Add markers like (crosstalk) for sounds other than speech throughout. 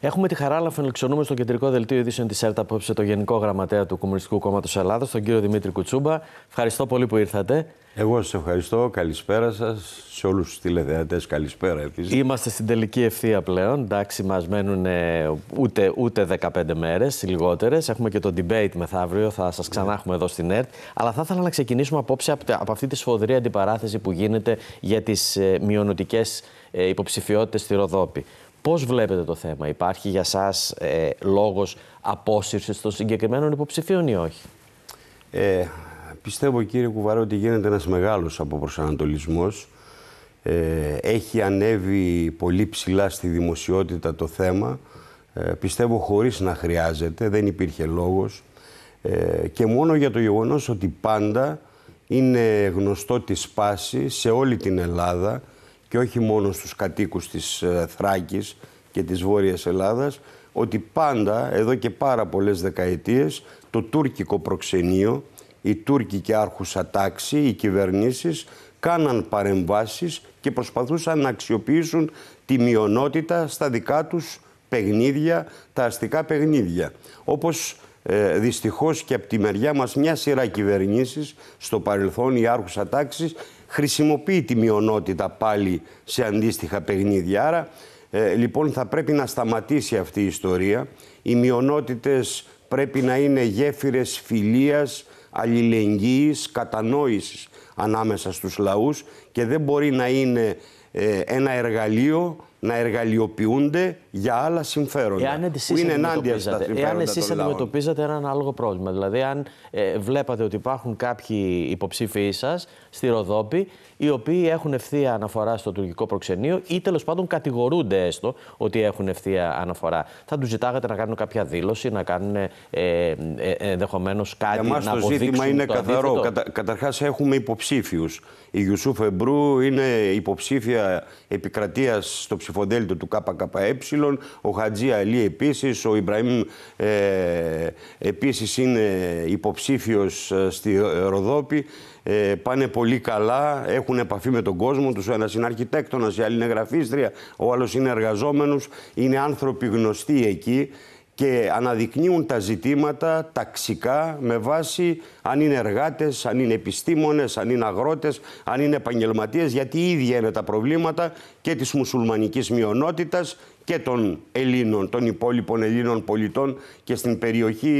Έχουμε τη χαρά να φιλοξενούμε στο κεντρικό δελτίο ειδήσεων της ΕΡΤ απόψε το Γενικό Γραμματέα του Κομμουνιστικού Κόμματος Ελλάδα, τον κύριο Δημήτρη Κουτσούμπα. Ευχαριστώ πολύ που ήρθατε. Εγώ σας ευχαριστώ. Καλησπέρα σας. Σε όλους τους τηλεθεατές, καλησπέρα επίσης. Είμαστε στην τελική ευθεία πλέον. Εντάξει, μας μένουν ε, ούτε, ούτε 15 μέρε, λιγότερες. Έχουμε και το debate μεθαύριο. Θα σας ναι. ξανά έχουμε εδώ στην ΕΡΤ. Αλλά θα ήθελα να ξεκινήσουμε απόψε από, αυτή τη σφοδρή αντιπαράθεση που γίνεται για τις ε, μειονοτικές ε, υποψηφιότητες στη Ροδόπη. Πώς βλέπετε το θέμα, υπάρχει για σας ε, λόγος απόσυρσης των συγκεκριμένων υποψηφίων ή όχι. Ε, πιστεύω κύριε Κουβαρό ότι γίνεται ένας μεγάλος αποπροσανατολισμός. Ε, έχει ανέβει πολύ ψηλά στη δημοσιότητα το θέμα. Ε, πιστεύω χωρίς να χρειάζεται, δεν υπήρχε λόγος. Ε, και μόνο για το γεγονός ότι πάντα είναι γνωστό τη σπάση σε όλη την Ελλάδα και όχι μόνο στους κατοίκους της ε, Θράκης και της Βόρειας Ελλάδας, ότι πάντα, εδώ και πάρα πολλές δεκαετίες, το τουρκικό προξενείο, η τουρκική άρχουσα τάξη, οι κυβερνήσεις, κάναν παρεμβάσεις και προσπαθούσαν να αξιοποιήσουν τη μειονότητα στα δικά τους παιχνίδια, τα αστικά παιχνίδια. Όπως ε, δυστυχώς και από τη μεριά μας μια σειρά κυβερνήσεις στο παρελθόν η άρχουσα τάξη χρησιμοποιεί τη μειονότητα πάλι σε αντίστοιχα παιχνίδια. Άρα ε, λοιπόν θα πρέπει να σταματήσει αυτή η ιστορία. Οι μειονότητες πρέπει να είναι γέφυρες φιλίας, αλληλεγγύης, κατανόησης ανάμεσα στους λαούς και δεν μπορεί να είναι ε, ένα εργαλείο να εργαλειοποιούνται για άλλα συμφέροντα. Εάν που είναι ενάντια στα συμφέροντα Εάν εσεί αντιμετωπίζατε ένα άλλο πρόβλημα. Δηλαδή, αν ε, βλέπατε ότι υπάρχουν κάποιοι υποψήφοι σας στη Ροδόπη, οι οποίοι έχουν ευθεία αναφορά στο τουρκικό προξενείο ή τέλος πάντων κατηγορούνται έστω ότι έχουν ευθεία αναφορά. Θα τους ζητάγατε να κάνουν κάποια δήλωση, να κάνουν ε, ε, ε ενδεχομένως κάτι για να το ζήτημα είναι το καθαρό. Κατα, Καταρχάς, έχουμε υποψήφιους. Η Ιουσούφ Εμπρού είναι υποψήφια επικρατείας στο ψηφοδέλτιο του ΚΚΕ ο Χατζή Αλή επίσης, ο Ιμπραήμ ε, επίσης είναι υποψήφιος ε, στη ε, Ροδόπη. Ε, πάνε πολύ καλά, έχουν επαφή με τον κόσμο τους. Ο ένας είναι αρχιτέκτονας, η άλλη είναι γραφίστρια, ο άλλος είναι εργαζόμενος. Είναι άνθρωποι γνωστοί εκεί και αναδεικνύουν τα ζητήματα ταξικά με βάση αν είναι εργάτες, αν είναι επιστήμονες, αν είναι αγρότες, αν είναι επαγγελματίες, γιατί ίδια είναι τα προβλήματα και της μουσουλμανικής μειονότητας και των Ελλήνων, των υπόλοιπων Ελλήνων πολιτών και στην περιοχή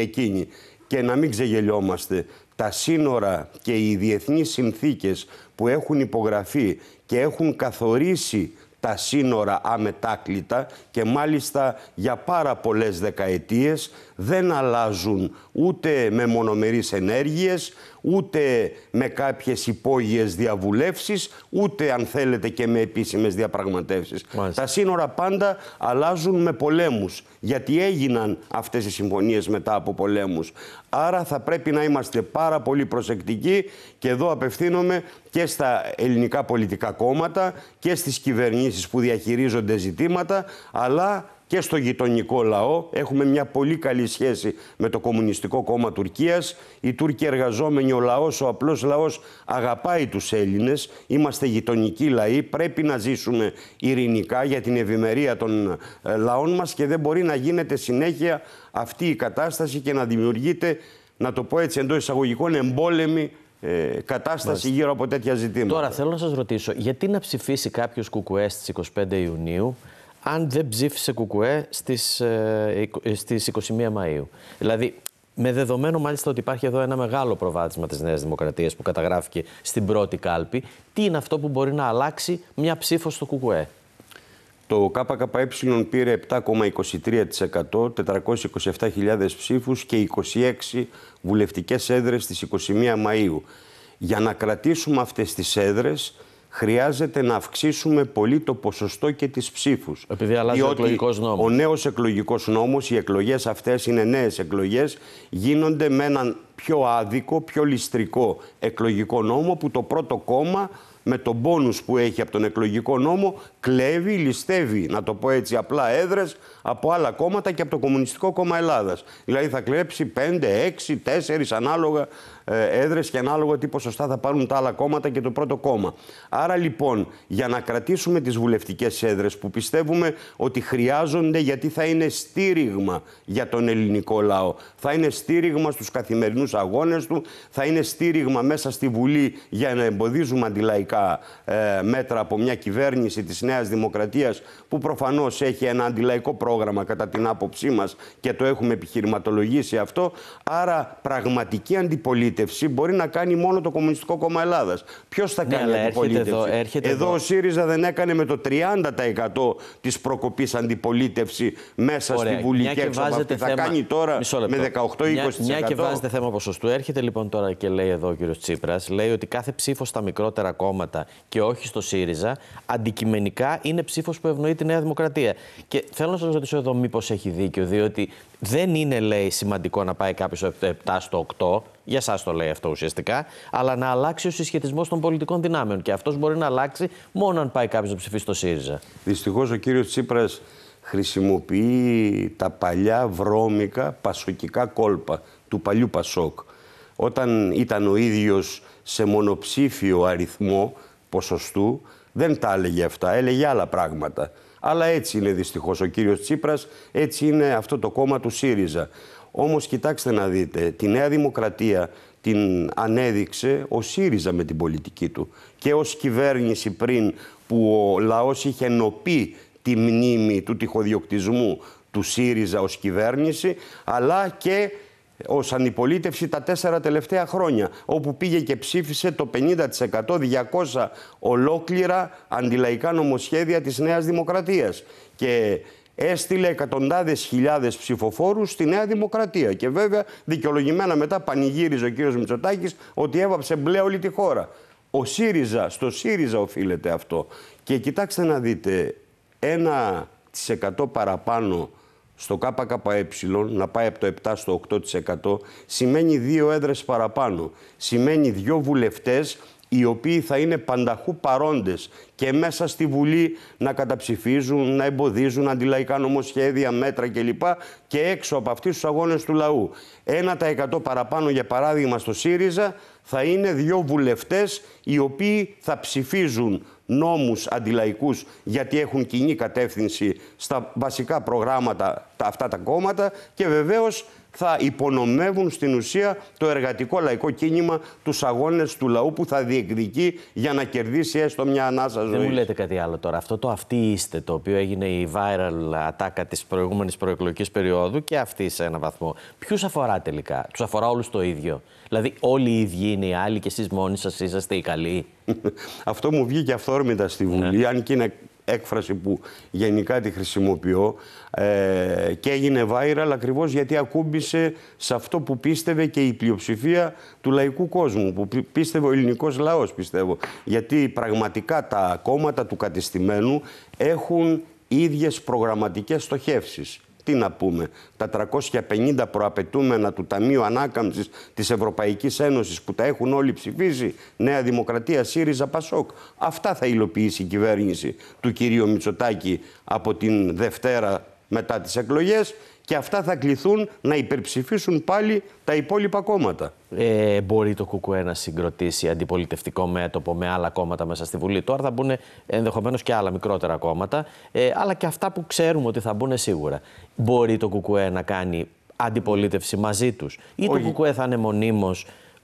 εκείνη. Και να μην ξεγελιόμαστε, τα σύνορα και οι διεθνείς συνθήκες που έχουν υπογραφεί και έχουν καθορίσει τα σύνορα αμετάκλητα και μάλιστα για πάρα πολλές δεκαετίες δεν αλλάζουν ούτε με μονομερείς ενέργειες, ούτε με κάποιες υπόγειες διαβουλεύσεις, ούτε αν θέλετε και με επίσημες διαπραγματεύσεις. Τα σύνορα πάντα αλλάζουν με πολέμους, γιατί έγιναν αυτές οι συμφωνίες μετά από πολέμους. Άρα θα πρέπει να είμαστε πάρα πολύ προσεκτικοί και εδώ απευθύνομαι και στα ελληνικά πολιτικά κόμματα και στις κυβερνήσεις που διαχειρίζονται ζητήματα, αλλά και στο γειτονικό λαό. Έχουμε μια πολύ καλή σχέση με το Κομμουνιστικό Κόμμα Τουρκίας. Οι Τούρκοι εργαζόμενοι, ο λαός, ο απλός λαός αγαπάει τους Έλληνες. Είμαστε γειτονικοί λαοί, πρέπει να ζήσουμε ειρηνικά για την ευημερία των ε, λαών μας και δεν μπορεί να γίνεται συνέχεια αυτή η κατάσταση και να δημιουργείται, να το πω έτσι εντός εισαγωγικών, εμπόλεμη ε, κατάσταση γύρω από τέτοια ζητήματα. Τώρα θέλω να σας ρωτήσω, γιατί να ψηφίσει κάποιος κουκουέ στις 25 Ιουνίου αν δεν ψήφισε κουκουέ στις, ε, ε, στις 21 Μαΐου. Δηλαδή, με δεδομένο μάλιστα ότι υπάρχει εδώ ένα μεγάλο προβάδισμα της Νέας Δημοκρατίας που καταγράφηκε στην πρώτη κάλπη, τι είναι αυτό που μπορεί να αλλάξει μια ψήφος στο κουκουέ. Το ΚΚΕ πήρε 7,23%, 427.000 ψήφους και 26 βουλευτικές έδρες στις 21 Μαΐου. Για να κρατήσουμε αυτές τις έδρες χρειάζεται να αυξήσουμε πολύ το ποσοστό και τις ψήφους. Επειδή αλλάζει ο εκλογικός νόμος. Ο νέος εκλογικός νόμος, οι εκλογές αυτές είναι νέες εκλογές, γίνονται με έναν πιο άδικο, πιο ληστρικό εκλογικό νόμο που το πρώτο κόμμα με τον πόνους που έχει από τον εκλογικό νόμο κλέβει, ληστεύει, να το πω έτσι απλά, έδρες από άλλα κόμματα και από το Κομμουνιστικό Κόμμα Ελλάδας. Δηλαδή θα κλέψει 5, 6, 4 ανάλογα ε, έδρες και ανάλογα τι ποσοστά θα πάρουν τα άλλα κόμματα και το πρώτο κόμμα. Άρα λοιπόν, για να κρατήσουμε τις βουλευτικές έδρες που πιστεύουμε ότι χρειάζονται γιατί θα είναι στήριγμα για τον ελληνικό λαό, θα είναι στήριγμα στους καθημερινούς αγώνες του, θα είναι στήριγμα μέσα στη Βουλή για να εμποδίζουμε αντιλαϊκά ε, μέτρα από μια κυβέρνηση της Νέας Δημοκρατίας που προφανώς έχει ένα αντιλαϊκό πρόγραμμα κατά την άποψή μας και το έχουμε επιχειρηματολογήσει αυτό. Άρα πραγματική αντιπολίτευση αντιπολίτευση μπορεί να κάνει μόνο το Κομμουνιστικό Κόμμα Ελλάδας. Ποιος θα ναι, κάνει ναι, αντιπολίτευση. Έρχεται εδώ, εδώ, εδώ ο ΣΥΡΙΖΑ δεν έκανε με το 30% της προκοπής αντιπολίτευση μέσα Ωραία. στη Βουλή και έξω από αυτή. Θα κάνει τώρα με 18-20%. Μια, μια και βάζετε θέμα ποσοστού. Έρχεται λοιπόν τώρα και λέει εδώ ο κ. Τσίπρας, λέει ότι κάθε ψήφος στα μικρότερα κόμματα και όχι στο ΣΥΡΙΖΑ αντικειμενικά είναι ψήφος που ευνοεί τη Νέα Δημοκρατία. Και θέλω να σας ρωτήσω εδώ μήπως έχει δίκιο, διότι δεν είναι, λέει, σημαντικό να πάει κάποιος το 7 στο 8. Για εσάς το λέει αυτό ουσιαστικά. Αλλά να αλλάξει ο συσχετισμός των πολιτικών δυνάμεων. Και αυτός μπορεί να αλλάξει μόνο αν πάει κάποιος να ψηφίσει το ΣΥΡΙΖΑ. Δυστυχώς ο κύριος Τσίπρας χρησιμοποιεί τα παλιά βρώμικα πασοκικά κόλπα του παλιού Πασόκ. Όταν ήταν ο ίδιος σε μονοψήφιο αριθμό ποσοστού, δεν τα έλεγε αυτά, έλεγε άλλα πράγματα. Αλλά έτσι είναι δυστυχώς ο κύριος Τσίπρας, έτσι είναι αυτό το κόμμα του ΣΥΡΙΖΑ. Όμως κοιτάξτε να δείτε, τη Νέα Δημοκρατία την ανέδειξε ο ΣΥΡΙΖΑ με την πολιτική του. Και ως κυβέρνηση πριν που ο λαός είχε νοπεί τη μνήμη του τυχοδιοκτισμού του ΣΥΡΙΖΑ ως κυβέρνηση, αλλά και ως αντιπολίτευση τα τέσσερα τελευταία χρόνια, όπου πήγε και ψήφισε το 50% 200 ολόκληρα αντιλαϊκά νομοσχέδια της Νέας Δημοκρατίας. Και έστειλε εκατοντάδες χιλιάδες ψηφοφόρους στη Νέα Δημοκρατία. Και βέβαια δικαιολογημένα μετά πανηγύριζε ο κύριος Μητσοτάκης ότι έβαψε μπλε όλη τη χώρα. Ο ΣΥΡΙΖΑ, στο ΣΥΡΙΖΑ οφείλεται αυτό. Και κοιτάξτε να δείτε, ένα εκατό παραπάνω στο ΚΚΕ να πάει από το 7 στο 8% σημαίνει δύο έδρες παραπάνω. Σημαίνει δύο βουλευτές οι οποίοι θα είναι πανταχού παρόντες και μέσα στη Βουλή να καταψηφίζουν, να εμποδίζουν αντιλαϊκά νομοσχέδια, μέτρα κλπ. και έξω από αυτούς τους αγώνες του λαού. εκατό παραπάνω για παράδειγμα στο ΣΥΡΙΖΑ θα είναι δύο βουλευτές οι οποίοι θα ψηφίζουν νόμους αντιλαϊκούς γιατί έχουν κοινή κατεύθυνση στα βασικά προγράμματα αυτά τα κόμματα και βεβαίως θα υπονομεύουν στην ουσία το εργατικό λαϊκό κίνημα, τους αγώνες του λαού που θα διεκδικεί για να κερδίσει έστω μια ανάσα ζωή. Δεν μου λέτε κάτι άλλο τώρα. Αυτό το αυτοί είστε, το οποίο έγινε η viral ατάκα της προηγούμενης προεκλογικής περίοδου και αυτή σε έναν βαθμό. Ποιους αφορά τελικά, Τους αφορά όλους το ίδιο. Δηλαδή, όλοι οι ίδιοι είναι οι άλλοι και εσείς μόνοι σας είσαστε οι καλοί. (laughs) Αυτό μου βγήκε αυθόρμητα στη Βουλή, ναι. αν και είναι έκφραση που γενικά τη χρησιμοποιώ ε, και έγινε viral ακριβώς γιατί ακούμπησε σε αυτό που πίστευε και η πλειοψηφία του λαϊκού κόσμου, που πίστευε ο ελληνικός λαός πιστεύω. Γιατί πραγματικά τα κόμματα του κατεστημένου έχουν ίδιες προγραμματικές στοχεύσεις τι να πούμε, τα 350 προαπαιτούμενα του Ταμείου Ανάκαμψης της Ευρωπαϊκής Ένωσης που τα έχουν όλοι ψηφίσει, Νέα Δημοκρατία, ΣΥΡΙΖΑ, ΠΑΣΟΚ. Αυτά θα υλοποιήσει η κυβέρνηση του κυρίου Μητσοτάκη από την Δευτέρα μετά τις εκλογές και αυτά θα κληθούν να υπερψηφίσουν πάλι τα υπόλοιπα κόμματα. Ε, μπορεί το ΚΚΕ να συγκροτήσει αντιπολιτευτικό μέτωπο με άλλα κόμματα μέσα στη Βουλή. Τώρα θα μπουν ενδεχομένως και άλλα μικρότερα κόμματα, ε, αλλά και αυτά που ξέρουμε ότι θα μπουν σίγουρα. Μπορεί το ΚΚΕ να κάνει αντιπολίτευση μαζί τους, ή το ΚΚΕ θα είναι μονίμως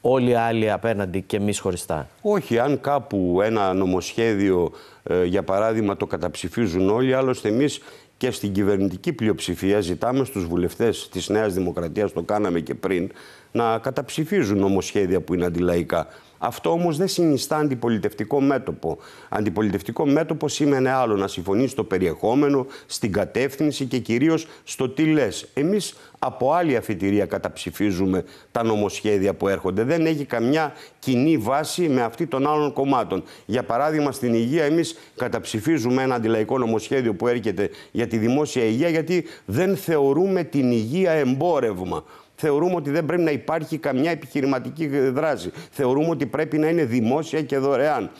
όλοι οι άλλοι απέναντι και εμείς χωριστά. Όχι, αν κάπου ένα νομοσχέδιο, ε, για παράδειγμα, το καταψηφίζουν όλοι, άλλωστε εμείς και στην κυβερνητική πλειοψηφία ζητάμε στους βουλευτές της Νέας Δημοκρατίας, το κάναμε και πριν, να καταψηφίζουν νομοσχέδια που είναι αντιλαϊκά. Αυτό όμως δεν συνιστά αντιπολιτευτικό μέτωπο. Αντιπολιτευτικό μέτωπο σήμαινε άλλο να συμφωνείς στο περιεχόμενο, στην κατεύθυνση και κυρίως στο τι λες. Εμείς από άλλη αφιτηρία καταψηφίζουμε τα νομοσχέδια που έρχονται. Δεν έχει καμιά κοινή βάση με αυτή των άλλων κομμάτων. Για παράδειγμα, στην υγεία, εμείς καταψηφίζουμε ένα αντιλαϊκό νομοσχέδιο που έρχεται για τη δημόσια υγεία, γιατί δεν θεωρούμε την υγεία εμπόρευμα. Θεωρούμε ότι δεν πρέπει να υπάρχει καμιά επιχειρηματική δράση. Θεωρούμε ότι πρέπει να είναι δημόσια και δωρεάν.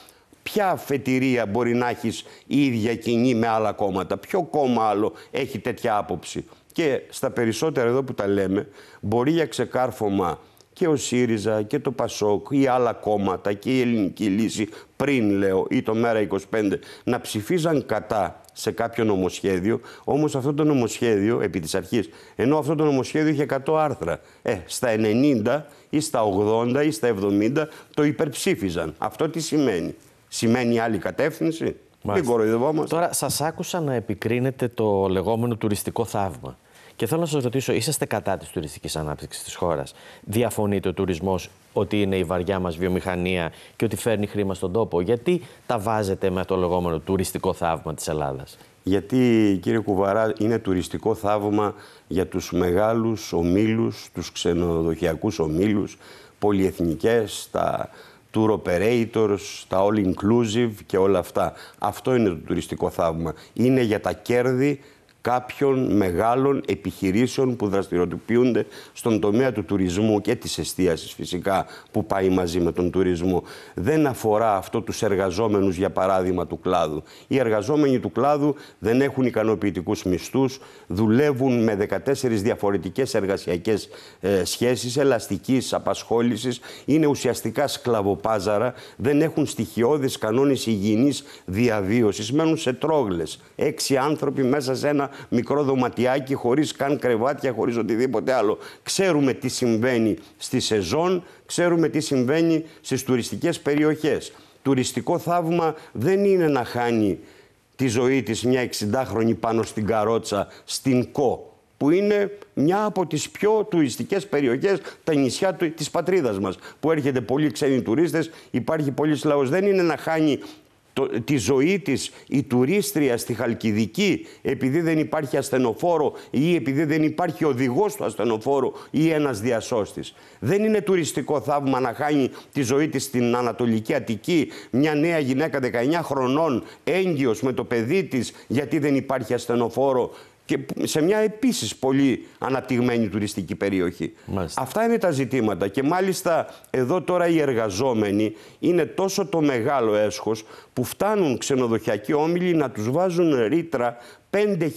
Ποια αφετηρία μπορεί να έχεις η ίδια κοινή με άλλα κόμματα, Ποιο κόμμα άλλο έχει τέτοια άποψη και στα περισσότερα εδώ που τα λέμε μπορεί για ξεκάρφωμα και ο ΣΥΡΙΖΑ και το ΠΑΣΟΚ ή άλλα κόμματα και η Ελληνική Λύση πριν λέω ή το ΜέΡΑ25 να ψηφίζαν κατά σε κάποιο νομοσχέδιο, όμως αυτό το νομοσχέδιο επί της αρχής, ενώ αυτό το νομοσχέδιο είχε 100 άρθρα, ε, στα 90 ή στα 80 ή στα 70 το υπερψήφιζαν. Αυτό τι σημαίνει. Σημαίνει άλλη κατεύθυνση. Μάλιστα. Μην Τώρα σας άκουσα να επικρίνετε το λεγόμενο τουριστικό θαύμα. Και θέλω να σας ρωτήσω, είσαστε κατά της τουριστικής ανάπτυξης της χώρας. Διαφωνείτε ο τουρισμός ότι είναι η βαριά μας βιομηχανία και ότι φέρνει χρήμα στον τόπο. Γιατί τα βάζετε με το λεγόμενο τουριστικό θαύμα της Ελλάδας. Γιατί, κύριε Κουβαρά, είναι τουριστικό θαύμα για τους μεγάλους ομίλους, τους ξενοδοχειακούς ομίλους, πολυεθνικές, τα tour operators, τα all inclusive και όλα αυτά. Αυτό είναι το τουριστικό θαύμα. Είναι για τα κέρδη κάποιων μεγάλων επιχειρήσεων που δραστηριοποιούνται στον τομέα του τουρισμού και της εστίασης φυσικά που πάει μαζί με τον τουρισμό. Δεν αφορά αυτό τους εργαζόμενους για παράδειγμα του κλάδου. Οι εργαζόμενοι του κλάδου δεν έχουν ικανοποιητικούς μισθούς, δουλεύουν με 14 διαφορετικές εργασιακές ε, σχέσεις, ελαστικής απασχόλησης, είναι ουσιαστικά σκλαβοπάζαρα, δεν έχουν στοιχειώδεις κανόνες υγιεινής διαβίωσης, μένουν σε τρόγλες. Έξι άνθρωποι μέσα σε ένα μικρό δωματιάκι χωρίς καν κρεβάτια, χωρίς οτιδήποτε άλλο. Ξέρουμε τι συμβαίνει στη σεζόν, ξέρουμε τι συμβαίνει στις τουριστικές περιοχές. Τουριστικό θαύμα δεν είναι να χάνει τη ζωή της μια 60χρονη πάνω στην καρότσα, στην ΚΟ που είναι μια από τις πιο τουριστικές περιοχές, τα νησιά της πατρίδας μας, που έρχεται πολλοί ξένοι τουρίστες, υπάρχει πολλοί λαός. Δεν είναι να χάνει τη ζωή της η τουρίστρια στη Χαλκιδική επειδή δεν υπάρχει ασθενοφόρο ή επειδή δεν υπάρχει οδηγός του ασθενοφόρου ή ένας διασώστης. Δεν είναι τουριστικό θαύμα να χάνει τη ζωή της στην Ανατολική Αττική μια νέα γυναίκα 19 χρονών έγκυος με το παιδί της γιατί δεν υπάρχει ασθενοφόρο και σε μια επίσης πολύ αναπτυγμένη τουριστική περιοχή. Αυτά είναι τα ζητήματα και μάλιστα εδώ τώρα οι εργαζόμενοι είναι τόσο το μεγάλο έσχος που φτάνουν ξενοδοχειακοί όμιλοι να τους βάζουν ρήτρα 5.000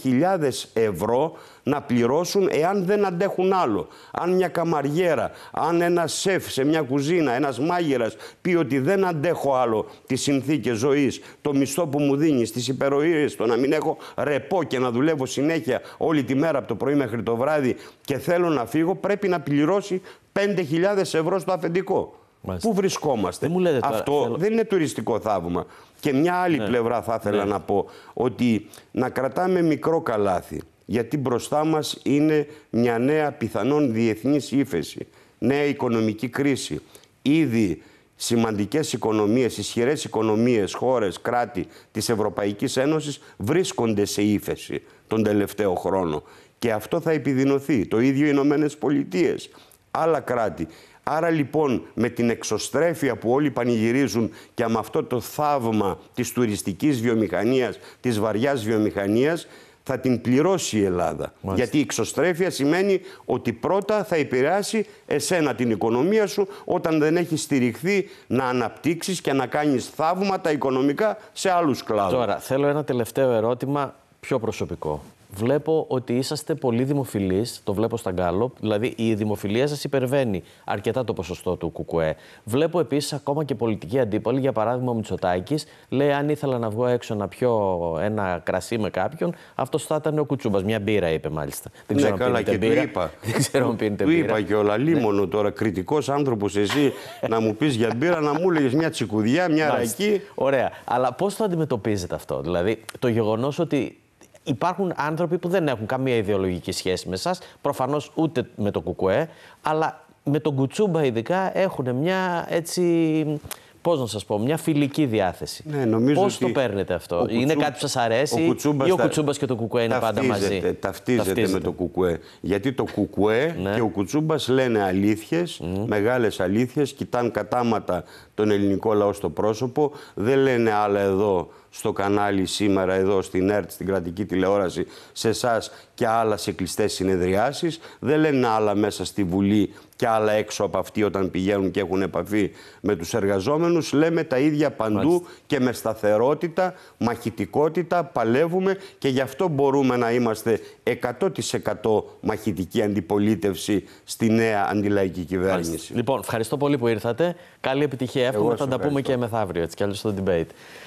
ευρώ να πληρώσουν εάν δεν αντέχουν άλλο. Αν μια καμαριέρα, αν ένα σεφ σε μια κουζίνα, ένας μάγειρας πει ότι δεν αντέχω άλλο τις συνθήκες ζωής, το μισθό που μου δίνεις, τις υπεροήρε, το να μην έχω ρεπό και να δουλεύω συνέχεια όλη τη μέρα από το πρωί μέχρι το βράδυ και θέλω να φύγω, πρέπει να πληρώσει 5.000 ευρώ στο αφεντικό. Πού βρισκόμαστε. Αυτό δεν είναι τουριστικό θαύμα. Και μια άλλη ναι. πλευρά θα ήθελα ναι. να πω ότι να κρατάμε μικρό καλάθι. Γιατί μπροστά μας είναι μια νέα πιθανόν διεθνής ύφεση, νέα οικονομική κρίση. Ήδη σημαντικές οικονομίες, ισχυρές οικονομίες, χώρες, κράτη της Ευρωπαϊκής Ένωσης βρίσκονται σε ύφεση τον τελευταίο χρόνο. Και αυτό θα επιδεινωθεί. Το ίδιο οι Ηνωμένες Πολιτείες, άλλα κράτη. Άρα λοιπόν με την εξωστρέφεια που όλοι πανηγυρίζουν και με αυτό το θαύμα της τουριστικής βιομηχανίας, της βαριάς βιομηχανίας, θα την πληρώσει η Ελλάδα. Γιατί η εξωστρέφεια σημαίνει ότι πρώτα θα επηρεάσει εσένα την οικονομία σου όταν δεν έχεις στηριχθεί να αναπτύξεις και να κάνεις θαύματα οικονομικά σε άλλους κλάδους. Τώρα θέλω ένα τελευταίο ερώτημα πιο προσωπικό βλέπω ότι είσαστε πολύ δημοφιλείς. Το βλέπω στα Γκάλο, Δηλαδή, η δημοφιλία σας υπερβαίνει αρκετά το ποσοστό του Κουκουέ. Βλέπω επίσης ακόμα και πολιτικοί αντίπαλοι. Για παράδειγμα, ο Μητσοτάκης λέει: Αν ήθελα να βγω έξω να πιω ένα κρασί με κάποιον, αυτός θα ήταν ο Κουτσούμπας. Μια μπύρα, είπε μάλιστα. Δεν ναι, ξέρω ναι, αν πίνετε μπύρα. Είπα. (laughs) Δεν ξέρω αν πίνετε μπύρα. είπα και ναι. λίμωνο ναι. τώρα. Κριτικός άνθρωπος εσύ (laughs) να μου πεις για μπύρα, να μου έλεγε μια τσικουδιά, μια ρακή. Ωραία. Αλλά πώς το αντιμετωπίζετε αυτό, δηλαδή το γεγονός ότι Υπάρχουν άνθρωποι που δεν έχουν καμία ιδεολογική σχέση με εσά, προφανώς ούτε με το κουκουέ, αλλά με τον κουτσούμπα ειδικά έχουν μια έτσι. Πώς να σας πω, μια φιλική διάθεση. Ναι, Πώς το παίρνετε αυτό, Είναι κάτι που σας αρέσει, ο Κουτσούμπας ή ο Κουτσούμπας και το Κουκουέ είναι πάντα μαζί. Ταυτίζεται, ταυτίζεται με το Κουκουέ. Γιατί το Κουκουέ ναι. και ο Κουτσούμπας λένε αλήθειες, mm. μεγάλες αλήθειες, κοιτάνε κατάματα τον ελληνικό λαό στο πρόσωπο, δεν λένε άλλα εδώ στο κανάλι σήμερα εδώ στην ΕΡΤ, στην κρατική τηλεόραση, σε εσάς και άλλα σε κλειστές συνεδριάσεις. Δεν λένε άλλα μέσα στη Βουλή και άλλα έξω από αυτή όταν πηγαίνουν και έχουν επαφή με τους εργαζόμενους. Λέμε τα ίδια παντού και με σταθερότητα, μαχητικότητα, παλεύουμε και γι' αυτό μπορούμε να είμαστε 100% μαχητική αντιπολίτευση στη νέα αντιλαϊκή κυβέρνηση. Λοιπόν, ευχαριστώ πολύ που ήρθατε. Καλή επιτυχία. Εύχομαι θα τα πούμε και μεθαύριο, έτσι κι αλλιώς στο debate.